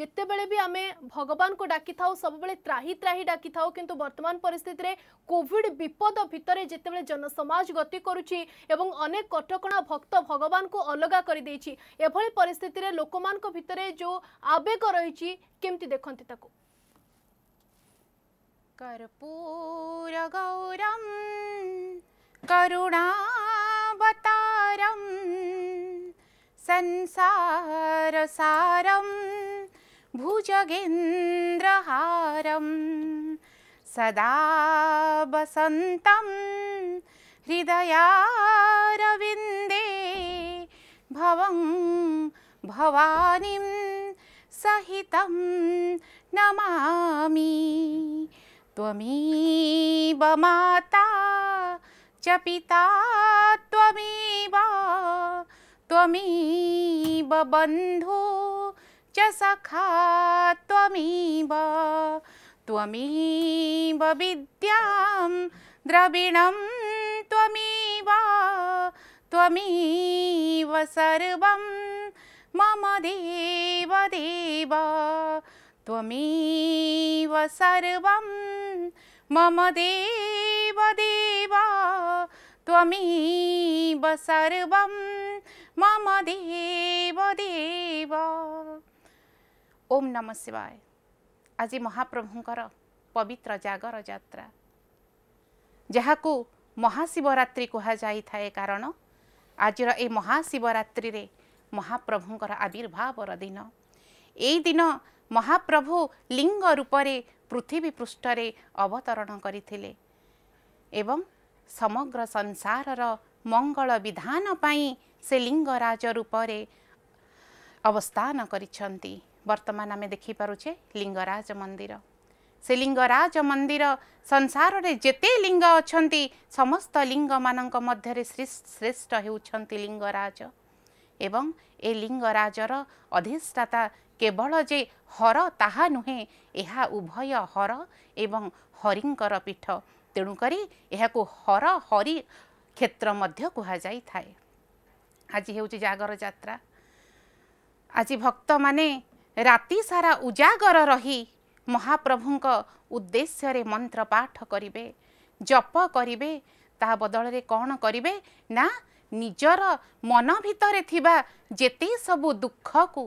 যেতবে আমি ভগবান ডাকি থাও সবুলে ত্রাহি ত্রাহি ডাকি থাও কিন্তু বর্তমান পরিস্থিতিতে কোভিড বিপদ ভিতরে যেতবে জনসমাজ গতি করুছি এবং অনেক কটকা ভক্ত ভগবান অলগা করে দিয়েছি এভাবে পরিস্থিতিতে লোক ভিতরে যে আবেগ রয়েছে কেমতি দেখতে তাকে कर्पूरगौरं करुणावतारं संसारसारम् भुजगेन्द्रहारं सदा वसन्तं हृदयारविन्दे भवं भवानीं सहितं नमामि त्वमेव माता च पिता त्वमेव त्वमेव बन्धु च सखा त्वमीव त्वमीव विद्यां द्रविणं त्वमीव त्वमीव सर्वं मम देव देव त्वमीव सर्वं मम देव देव त्वमीव सर्वं मम देव देव ଓମ୍ ନମ ଶିବାୟ ଆଜି ମହାପ୍ରଭୁଙ୍କର ପବିତ୍ର ଜାଗର ଯାତ୍ରା ଯାହାକୁ ମହାଶିବରାତ୍ରି କୁହାଯାଇଥାଏ କାରଣ ଆଜିର ଏ ମହାଶିବରାତ୍ରିରେ ମହାପ୍ରଭୁଙ୍କର ଆବିର୍ଭାବର ଦିନ ଏଇ ଦିନ ମହାପ୍ରଭୁ ଲିଙ୍ଗ ରୂପରେ ପୃଥିବୀ ପୃଷ୍ଠରେ ଅବତରଣ କରିଥିଲେ ଏବଂ ସମଗ୍ର ସଂସାରର ମଙ୍ଗଳ ବିଧାନ ପାଇଁ ସେ ଲିଙ୍ଗରାଜ ରୂପରେ ଅବସ୍ଥାନ କରିଛନ୍ତି ବର୍ତ୍ତମାନ ଆମେ ଦେଖିପାରୁଛେ ଲିଙ୍ଗରାଜ ମନ୍ଦିର ସେ ଲିଙ୍ଗରାଜ ମନ୍ଦିର ସଂସାରରେ ଯେତେ ଲିଙ୍ଗ ଅଛନ୍ତି ସମସ୍ତ ଲିଙ୍ଗମାନଙ୍କ ମଧ୍ୟରେ ଶ୍ରେଷ୍ଠ ହେଉଛନ୍ତି ଲିଙ୍ଗରାଜ ଏବଂ ଏ ଲିଙ୍ଗରାଜର ଅଧିଷ୍ଠାତା କେବଳ ଯେ ହର ତାହା ନୁହେଁ ଏହା ଉଭୟ ହର ଏବଂ ହରିଙ୍କର ପୀଠ ତେଣୁକରି ଏହାକୁ ହର ହରି କ୍ଷେତ୍ର ମଧ୍ୟ କୁହାଯାଇଥାଏ ଆଜି ହେଉଛି ଜାଗର ଯାତ୍ରା ଆଜି ଭକ୍ତମାନେ ରାତି ସାରା ଉଜାଗର ରହି ମହାପ୍ରଭୁଙ୍କ ଉଦ୍ଦେଶ୍ୟରେ ମନ୍ତ୍ର ପାଠ କରିବେ ଜପ କରିବେ ତା ବଦଳରେ କ'ଣ କରିବେ ନା ନିଜର ମନ ଭିତରେ ଥିବା ଯେତେ ସବୁ ଦୁଃଖକୁ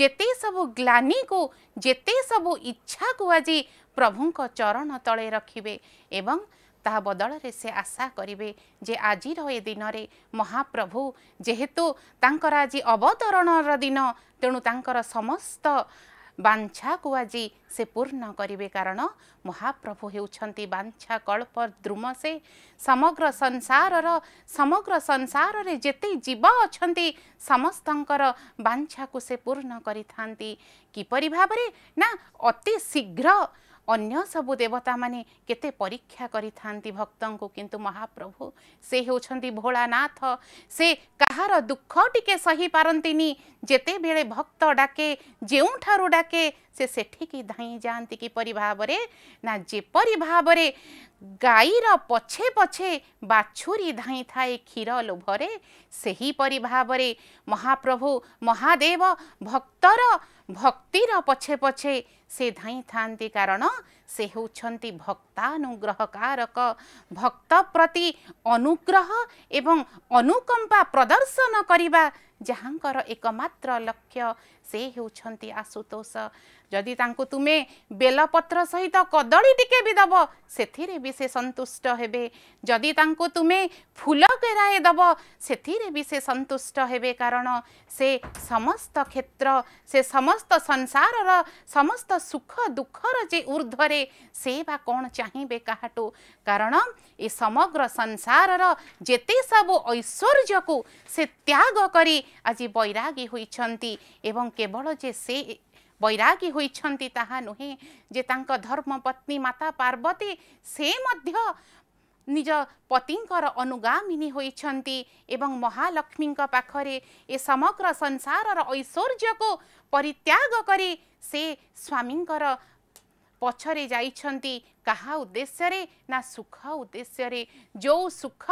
ଯେତେ ସବୁ ଗ୍ଲାନିକୁ ଯେତେ ସବୁ ଇଚ୍ଛାକୁ ଆଜି ପ୍ରଭୁଙ୍କ ଚରଣ ତଳେ ରଖିବେ ଏବଂ ତାହା ବଦଳରେ ସେ ଆଶା କରିବେ ଯେ ଆଜିର ଏ ଦିନରେ ମହାପ୍ରଭୁ ଯେହେତୁ ତାଙ୍କର ଆଜି ଅବତରଣର ଦିନ ତେଣୁ ତାଙ୍କର ସମସ୍ତ ବାଞ୍ଛାକୁ ଆଜି ସେ ପୂର୍ଣ୍ଣ କରିବେ କାରଣ ମହାପ୍ରଭୁ ହେଉଛନ୍ତି ବାଞ୍ଛା କଳ୍ପ ଦ୍ରୁମ ସେ ସମଗ୍ର ସଂସାରର ସମଗ୍ର ସଂସାରରେ ଯେତେ ଜୀବ ଅଛନ୍ତି ସମସ୍ତଙ୍କର ବାଞ୍ଛାକୁ ସେ ପୂର୍ଣ୍ଣ କରିଥାନ୍ତି କିପରି ଭାବରେ ନା ଅତି ଶୀଘ୍ର ଅନ୍ୟ ସବୁ ଦେବତାମାନେ କେତେ ପରୀକ୍ଷା କରିଥାନ୍ତି ଭକ୍ତଙ୍କୁ କିନ୍ତୁ ମହାପ୍ରଭୁ ସେ ହେଉଛନ୍ତି ଭୋଳାନାଥ ସେ କାହାର ଦୁଃଖ ଟିକେ ସହିପାରନ୍ତିନି ଯେତେବେଳେ ଭକ୍ତ ଡାକେ ଯେଉଁଠାରୁ ଡାକେ ସେ ସେଠିକି ଧାଇଁ ଯାଆନ୍ତି କିପରି ଭାବରେ ନା ଯେପରି ଭାବରେ ଗାଈର ପଛେ ପଛେ ବାଛୁରୀ ଧାଇଁଥାଏ କ୍ଷୀର ଲୋଭରେ ସେହିପରି ଭାବରେ ମହାପ୍ରଭୁ ମହାଦେବ ଭକ୍ତର ଭକ୍ତିର ପଛେ ପଛେ ସେ ଧାଇଁଥାନ୍ତି କାରଣ ସେ ହେଉଛନ୍ତି ଭକ୍ତାନୁଗ୍ରହ କାରକ ଭକ୍ତ ପ୍ରତି ଅନୁଗ୍ରହ ଏବଂ ଅନୁକମ୍ପା ପ୍ରଦର୍ଶନ କରିବା जहाँ एकमात्र लक्ष्य से आसुतोस आशुतोष तांको तुमे बेलपत्र सहित कदळी टिके सेथिरे कदी संतुष्ट हेबे सथि तांको तुमे फूल सेथिरे फुल संतुष्ट हेबे कारण से समस्त क्षेत्र से समस्त संसार र समस्त सुख दुख र दुःख रे ऊर्धेसी बा कहाँ कारण ए समग्र संसार र जेते सब को से त्याग त्यागकरी आज वैरगी हुन्छ ए केवल बैरगी हुन्छ ता नुँता धर्म पत्नी माता पार्वती से मध्य निज पर्वती सेनिज पतिको अनुगामिन महालक्ष्मीको ए समग्र संसार र ऐश्वर्याको परित्यागरी स्वामीको पछेर कहा उद्देश्य ना सुख उद्देश्यले जो सुख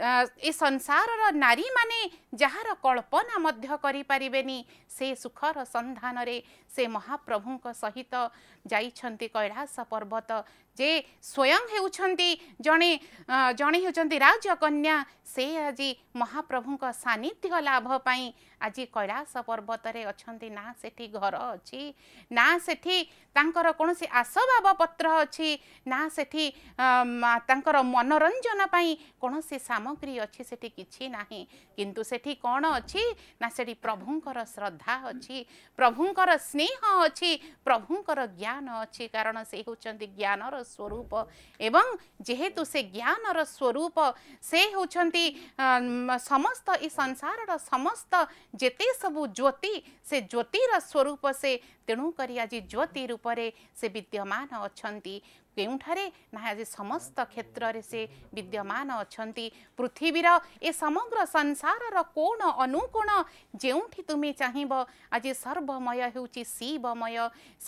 ଏ ସଂସାରର ନାରୀମାନେ ଯାହାର କଳ୍ପନା ମଧ୍ୟ କରିପାରିବେନି ସେ ସୁଖର ସନ୍ଧାନରେ ସେ ମହାପ୍ରଭୁଙ୍କ ସହିତ ଯାଇଛନ୍ତି କୈଳାସ ପର୍ବତ ଯେ ସ୍ୱୟଂ ହେଉଛନ୍ତି ଜଣେ ଜଣେ ହେଉଛନ୍ତି ରାଜକନ୍ୟା ସେ ଆଜି ମହାପ୍ରଭୁଙ୍କ ସାନ୍ନିଧ୍ୟ ଲାଭ ପାଇଁ ଆଜି କୈଳାସ ପର୍ବତରେ ଅଛନ୍ତି ନା ସେଠି ଘର ଅଛି ନା ସେଠି ତାଙ୍କର କୌଣସି ଆସବାବପତ୍ର ଅଛି ନା ସେଠି ତାଙ୍କର ମନୋରଞ୍ଜନ ପାଇଁ କୌଣସି ସାମଗ୍ରୀ ଅଛି ସେଠି କିଛି ନାହିଁ କିନ୍ତୁ ସେଠି କ'ଣ ଅଛି ନା ସେଠି ପ୍ରଭୁଙ୍କର ଶ୍ରଦ୍ଧା ଅଛି ପ୍ରଭୁଙ୍କର ସ୍ନେହ ହିଁ ହଁ ଅଛି ପ୍ରଭୁଙ୍କର ଜ୍ଞାନ ଅଛି କାରଣ ସେ ହେଉଛନ୍ତି ଜ୍ଞାନର ସ୍ୱରୂପ ଏବଂ ଯେହେତୁ ସେ ଜ୍ଞାନର ସ୍ୱରୂପ ସେ ହେଉଛନ୍ତି ସମସ୍ତ ଏ ସଂସାରର ସମସ୍ତ ଯେତେ ସବୁ ଜ୍ୟୋତି ସେ ଜ୍ୟୋତିର ସ୍ୱରୂପ ସେ ତେଣୁକରି ଆଜି ଜ୍ୟୋତି ରୂପରେ ସେ ବିଦ୍ୟମାନ ଅଛନ୍ତି କେଉଁଠାରେ ନା ଆଜି ସମସ୍ତ କ୍ଷେତ୍ରରେ ସେ ବିଦ୍ୟମାନ ଅଛନ୍ତି ପୃଥିବୀର ଏ ସମଗ୍ର ସଂସାରର କୋଣ ଅନୁକୋଣ ଯେଉଁଠି ତୁମେ ଚାହିଁବ ଆଜି ସର୍ବମୟ ହେଉଛି ଶିବମୟ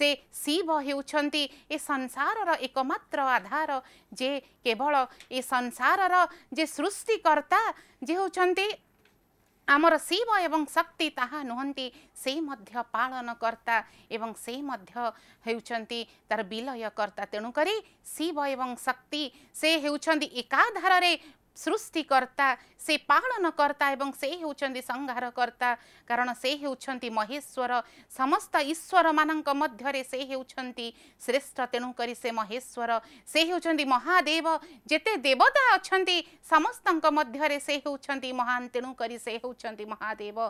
ସେ ଶିବ ହେଉଛନ୍ତି ଏ ସଂସାରର ଏକମାତ୍ର ଆଧାର ଯେ କେବଳ ଏ ସଂସାରର ଯେ ସୃଷ୍ଟିକର୍ତ୍ତା ଯେ ହେଉଛନ୍ତି ଆମର ଶିବ ଏବଂ ଶକ୍ତି ତାହା ନୁହନ୍ତି ସେ ମଧ୍ୟ ପାଳନକର୍ତ୍ତା ଏବଂ ସେ ମଧ୍ୟ ହେଉଛନ୍ତି ତା'ର ବିଲୟକର୍ତ୍ତା ତେଣୁକରି ଶିବ ଏବଂ ଶକ୍ତି ସେ ହେଉଛନ୍ତି ଏକାଧାରରେ सृष्टिकर्ता से पालनकर्ता एवं से हेर्नु संहारकर्ता कारण से हेर्नु महेश्वर समस्त ईश्वर मध्य से श्रेष्ठ तेणुक से महेश्वर से हेर्नु महादेव जिते देवता अच्छा समस्त से हेर्नु महान तेणुकरी से हेर्नु महादेव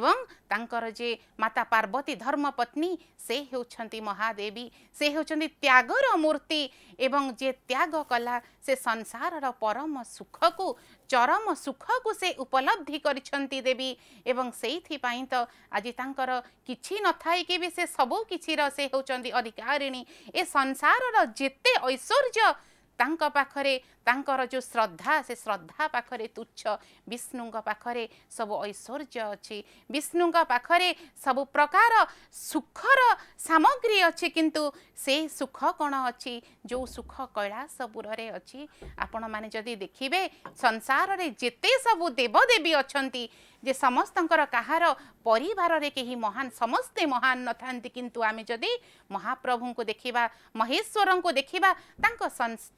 एवं तर जे माता पार्वती धर्मपत्नी से हेर्नु महादेवी से हेर्नु त्यागर मूर्ति एवं जे त्याग कला ସେ ସଂସାରର ପରମ ସୁଖକୁ ଚରମ ସୁଖକୁ ସେ ଉପଲବ୍ଧି କରିଛନ୍ତି ଦେବୀ ଏବଂ ସେଇଥିପାଇଁ ତ ଆଜି ତାଙ୍କର କିଛି ନଥାଇକି ବି ସେ ସବୁ କିଛିର ସେ ହେଉଛନ୍ତି ଅଧିକାରିଣୀ ଏ ସଂସାରର ଯେତେ ଐଶ୍ୱର୍ଯ୍ୟ ତାଙ୍କ ପାଖରେ ତାଙ୍କର ଯେଉଁ ଶ୍ରଦ୍ଧା ସେ ଶ୍ରଦ୍ଧା ପାଖରେ ତୁଚ୍ଛ ବିଷ୍ଣୁଙ୍କ ପାଖରେ ସବୁ ଐଶ୍ୱର୍ଯ୍ୟ ଅଛି ବିଷ୍ଣୁଙ୍କ ପାଖରେ ସବୁ ପ୍ରକାର ସୁଖର ସାମଗ୍ରୀ ଅଛି କିନ୍ତୁ ସେ ସୁଖ କ'ଣ ଅଛି ଯେଉଁ ସୁଖ କୈଳାସପୁରରେ ଅଛି ଆପଣମାନେ ଯଦି ଦେଖିବେ ସଂସାରରେ ଯେତେ ସବୁ ଦେବଦେବୀ ଅଛନ୍ତି ଯେ ସମସ୍ତଙ୍କର କାହାର ପରିବାରରେ କେହି ମହାନ ସମସ୍ତେ ମହାନ ନଥାନ୍ତି କିନ୍ତୁ ଆମେ ଯଦି ମହାପ୍ରଭୁଙ୍କୁ ଦେଖିବା ମହେଶ୍ୱରଙ୍କୁ ଦେଖିବା ତାଙ୍କ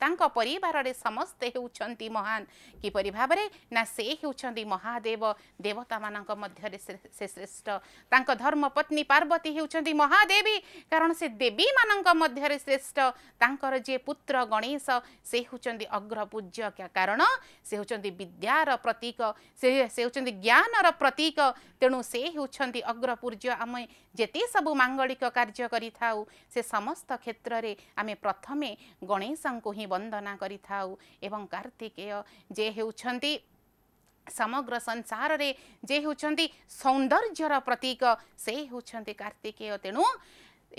ତାଙ୍କ ପରିବାରରେ ସମସ୍ତେ ହେଉଛନ୍ତି ମହାନ କିପରି ଭାବରେ ନା ସେ ହେଉଛନ୍ତି ମହାଦେବ ଦେବତାମାନଙ୍କ ମଧ୍ୟରେ ସେ ଶ୍ରେଷ୍ଠ ତାଙ୍କ ଧର୍ମପତ୍ନୀ ପାର୍ବତୀ ହେଉଛନ୍ତି ମହାଦେବୀ କାରଣ ସେ ଦେବୀମାନଙ୍କ ମଧ୍ୟରେ ଶ୍ରେଷ୍ଠ ତାଙ୍କର ଯିଏ ପୁତ୍ର ଗଣେଶ ସେ ହେଉଛନ୍ତି ଅଗ୍ରପୂଜ୍ୟ କାରଣ ସେ ହେଉଛନ୍ତି ବିଦ୍ୟାର ପ୍ରତୀକ ସେ ସେ ହେଉଛନ୍ତି ଜ୍ଞାନ ଜ୍ଞାନର ପ୍ରତୀକ ତେଣୁ ସେ ହେଉଛନ୍ତି ଅଗ୍ରପୂର୍ଯ୍ୟ ଆମେ ଯେତେ ସବୁ ମାଙ୍ଗଳିକ କାର୍ଯ୍ୟ କରିଥାଉ ସେ ସମସ୍ତ କ୍ଷେତ୍ରରେ ଆମେ ପ୍ରଥମେ ଗଣେଶଙ୍କୁ ହିଁ ବନ୍ଦନା କରିଥାଉ ଏବଂ କାର୍ତ୍ତିକେୟ ଯେ ହେଉଛନ୍ତି ସମଗ୍ର ସଂସାରରେ ଯେ ହେଉଛନ୍ତି ସୌନ୍ଦର୍ଯ୍ୟର ପ୍ରତୀକ ସେ ହେଉଛନ୍ତି କାର୍ତ୍ତିକେୟ ତେଣୁ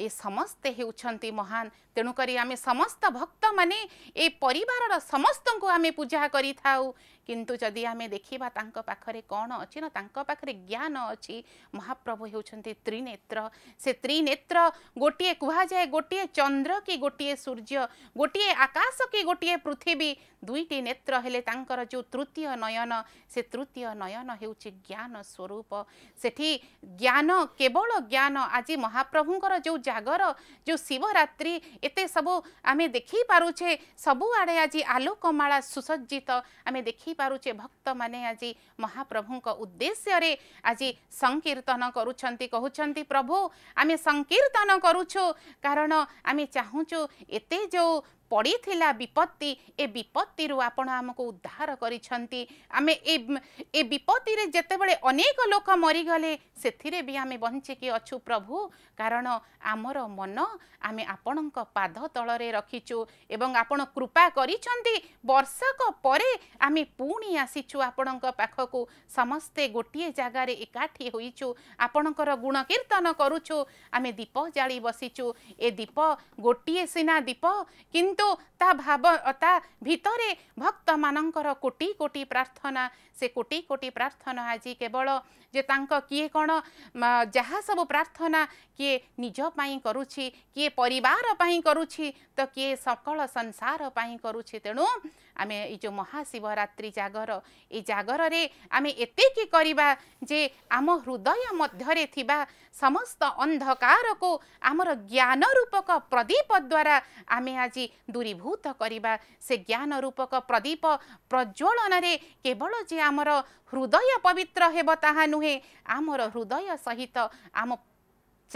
ଏ ସମସ୍ତେ ହେଉଛନ୍ତି ମହାନ ତେଣୁକରି ଆମେ ସମସ୍ତ ଭକ୍ତମାନେ ଏ ପରିବାରର ସମସ୍ତଙ୍କୁ ଆମେ ପୂଜା କରିଥାଉ କିନ୍ତୁ ଯଦି ଆମେ ଦେଖିବା ତାଙ୍କ ପାଖରେ କ'ଣ ଅଛି ନା ତାଙ୍କ ପାଖରେ ଜ୍ଞାନ ଅଛି ମହାପ୍ରଭୁ ହେଉଛନ୍ତି ତ୍ରିନେତ୍ର ସେ ତ୍ରିନେତ୍ର ଗୋଟିଏ କୁହାଯାଏ ଗୋଟିଏ ଚନ୍ଦ୍ର କି ଗୋଟିଏ ସୂର୍ଯ୍ୟ ଗୋଟିଏ ଆକାଶ କି ଗୋଟିଏ ପୃଥିବୀ ଦୁଇଟି ନେତ୍ର ହେଲେ ତାଙ୍କର ଯେଉଁ ତୃତୀୟ ନୟନ ସେ ତୃତୀୟ ନୟନ ହେଉଛି ଜ୍ଞାନ ସ୍ୱରୂପ ସେଠି ଜ୍ଞାନ କେବଳ ଜ୍ଞାନ ଆଜି ମହାପ୍ରଭୁଙ୍କର ଯେଉଁ ଜାଗର ଯେଉଁ ଶିବରାତ୍ରି ଏତେ ସବୁ ଆମେ ଦେଖିପାରୁଛେ ସବୁଆଡ଼େ ଆଜି ଆଲୋକମାଳା ସୁସଜ୍ଜିତ ଆମେ ଦେଖି पारुचे भक्त मने आजी महाप्रभुन उद्देश्य उद्देश यरे आजी संकिर्त न करू छन्ति कहु छन्ति कारण आमे चाहुँचो एते जो পড়িলা বিপত্তি এ বিপত্তি আপন আমাকে উদ্ধার করেছেন আমি এ বিপত্তি যেতবে অনেক লোক মরিগলে সেথিরে বি আমি বঞ্চিকি অছু প্রভু কারণ আমার মন আমি আপনার পাদ তলরে রাখিছু এবং আপন কৃপা করেছেন বর্ষক পরে আমি পুঁ আসিছু আপনার পাখক সমস্তে গোটিয়ে জায়গার একাঠি হয়েছু আপনার গুণকীর্তন করুছু আমি দীপ জাড়ি বসিছু এ দীপ গোটিয়ে সিনা দীপ কিন্তু କିନ୍ତୁ ତା ଭାବ ତା ଭିତରେ ଭକ୍ତମାନଙ୍କର କୋଟି କୋଟି ପ୍ରାର୍ଥନା ସେ କୋଟି କୋଟି ପ୍ରାର୍ଥନା ଆଜି କେବଳ ଯେ ତାଙ୍କ କିଏ କ'ଣ ଯାହା ସବୁ ପ୍ରାର୍ଥନା କିଏ ନିଜ ପାଇଁ କରୁଛି କିଏ ପରିବାର ପାଇଁ କରୁଛି ତ କିଏ ସକଳ ସଂସାର ପାଇଁ କରୁଛି ତେଣୁ ଆମେ ଏଇ ଯେଉଁ ମହାଶିବରାତ୍ରି ଜାଗର ଏ ଜାଗରରେ ଆମେ ଏତିକି କରିବା ଯେ ଆମ ହୃଦୟ ମଧ୍ୟରେ ଥିବା ସମସ୍ତ ଅନ୍ଧକାରକୁ ଆମର ଜ୍ଞାନ ରୂପକ ପ୍ରଦୀପ ଦ୍ୱାରା ଆମେ ଆଜି ଦୂରୀଭୂତ କରିବା ସେ ଜ୍ଞାନ ରୂପକ ପ୍ରଦୀପ ପ୍ରଜ୍ୱଳନରେ କେବଳ ଯେ ଆମର ହୃଦୟ ପବିତ୍ର ହେବ ତାହା ନୁହେଁ ଆମର ହୃଦୟ ସହିତ ଆମ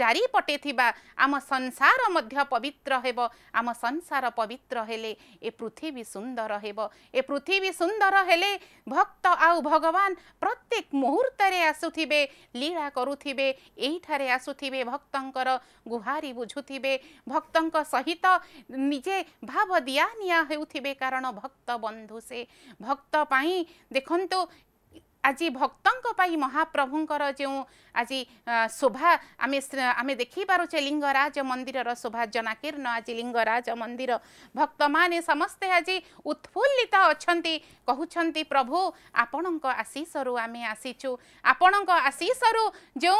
চারিপটে থিবা আম সংসার মধ্য পবিত্র হেব আম সংসার পবিত্র হেলে এ পৃথিবী সুন্দর হেব এ পৃথিবী সুন্দর হেলে ভক্ত আউ ভগবান প্রত্যেক মুহূর্তরে আসুথিবে লীলা করুথিবে এইঠারে আসুথিবে ভক্তঙ্কর গুহারি বুঝুথিবে ভক্তঙ্ক সহিত নিজে ভাব দিয়া নিয়া হেউথিবে কারণ ভক্ত বন্ধু সে ভক্ত পাই দেখন্তু আজি ভক্তঙ্ক পাই মহাপ্রভুঙ্কর যে আজি শোভা আমি আমি দেখি পারুছে লিঙ্গরাজ মন্দিরর জনাকীর্ণ আজি লিঙ্গরাজ মন্দির ভক্ত মানে সমস্তে আজি উৎফুল্লিত অছন্তি কহুছন্তি প্রভু আপনার আশিষরু আমি আসিছু আপনার আশিষরু যে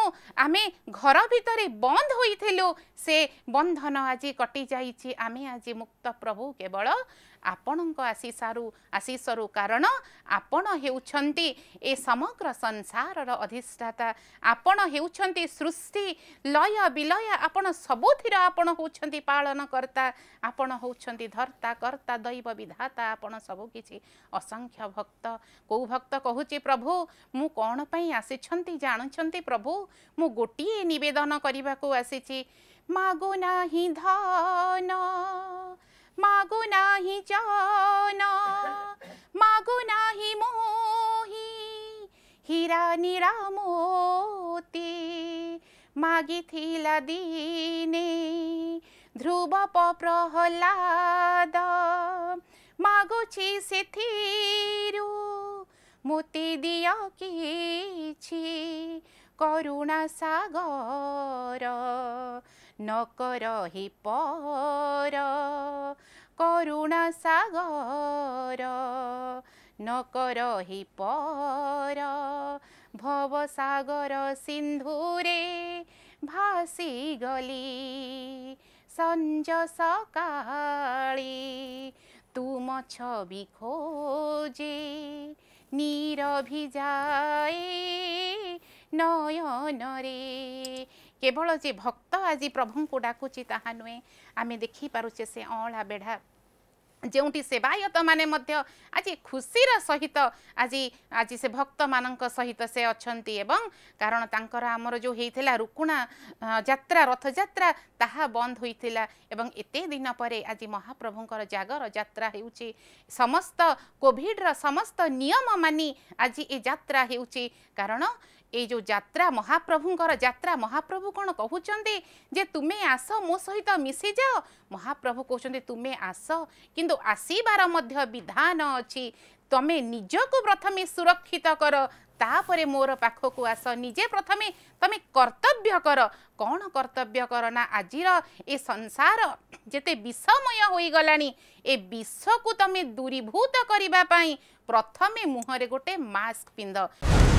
আমি ঘর ভিতরে বন্ধ হয়েছিল সে বন্ধন আজি কটি যাইছি আমি আজি মুক্ত প্রভু কেবল ଆପଣଙ୍କ ଆଶିଷରୁ ଆଶିଷରୁ କାରଣ ଆପଣ ହେଉଛନ୍ତି ଏ ସମଗ୍ର ସଂସାରର ଅଧିଷ୍ଠାତା ଆପଣ ହେଉଛନ୍ତି ସୃଷ୍ଟି ଲୟ ବିଲୟ ଆପଣ ସବୁଥିର ଆପଣ ହେଉଛନ୍ତି ପାଳନକର୍ତ୍ତା ଆପଣ ହେଉଛନ୍ତି ଧର୍ତ୍ତା କର୍ତ୍ତା ଦୈବ ବିଧାତା ଆପଣ ସବୁକିଛି ଅସଂଖ୍ୟ ଭକ୍ତ କେଉଁ ଭକ୍ତ କହୁଛି ପ୍ରଭୁ ମୁଁ କ'ଣ ପାଇଁ ଆସିଛନ୍ତି ଜାଣୁଛନ୍ତି ପ୍ରଭୁ ମୁଁ ଗୋଟିଏ ନିବେଦନ କରିବାକୁ ଆସିଛି ମାଗୁନାହିଁ ଧନ মাগো নাহি জন মাগো নাহি মোহি হীরা নিরামতি মাগিথিলা দিনে ধ্রুব প্রহ্লাদ মাগুছি সেথিরু মোতে দিয় কিছি করুণা সাগর ନକରହି ପର କରୁଣା ସାଗର ନକରହି ପର ଭବସାଗର ସିନ୍ଧୁରେ ଭାସିଗଲି ସଞ୍ଜ ସକାଳି তুম ছবি খোঁজে নীরভি যায় নয়নরে কেবল যে ভক্ত আজ প্রভুঙ্কু ডাকুছি তাহা নুহে আমি দেখিপারুছে সে অঁলা বেড়া ଯେଉଁଠି ସେବାୟତମାନେ ମଧ୍ୟ ଆଜି ଖୁସିର ସହିତ ଆଜି ଆଜି ସେ ଭକ୍ତମାନଙ୍କ ସହିତ ସେ ଅଛନ୍ତି ଏବଂ କାରଣ ତାଙ୍କର ଆମର ଯେଉଁ ହେଇଥିଲା ରୁକୁଣା ଯାତ୍ରା ରଥଯାତ୍ରା ତାହା ବନ୍ଦ ହୋଇଥିଲା ଏବଂ ଏତେ ଦିନ ପରେ ଆଜି ମହାପ୍ରଭୁଙ୍କର ଜାଗର ଯାତ୍ରା ହେଉଛି ସମସ୍ତ କୋଭିଡ଼ର ସମସ୍ତ ନିୟମ ମାନି ଆଜି ଏ ଯାତ୍ରା ହେଉଛି କାରଣ এই যে যাত্রা মহাপ্রভুঙ্কর যাত্রা মহাপ্রভু কোণ কুচি যে তুমি আস মো সহিত মিশি যাও মহাপ্রভু কুমার তুমি আস কিন্তু আসবার মধ্য বিধান অছি তুমি নিজকে প্রথমে সুরক্ষিত কর ତାପରେ ମୋର ପାଖକୁ ଆସ ନିଜେ ପ୍ରଥମେ ତମେ କର୍ତ୍ତବ୍ୟ କର କ'ଣ କର୍ତ୍ତବ୍ୟ କର ନା ଆଜିର ଏ ସଂସାର ଯେତେ ବିଷମୟ ହୋଇଗଲାଣି ଏ ବିଷକୁ ତମେ ଦୂରୀଭୂତ କରିବା ପାଇଁ ପ୍ରଥମେ ମୁହଁରେ ଗୋଟେ ମାସ୍କ ପିନ୍ଧ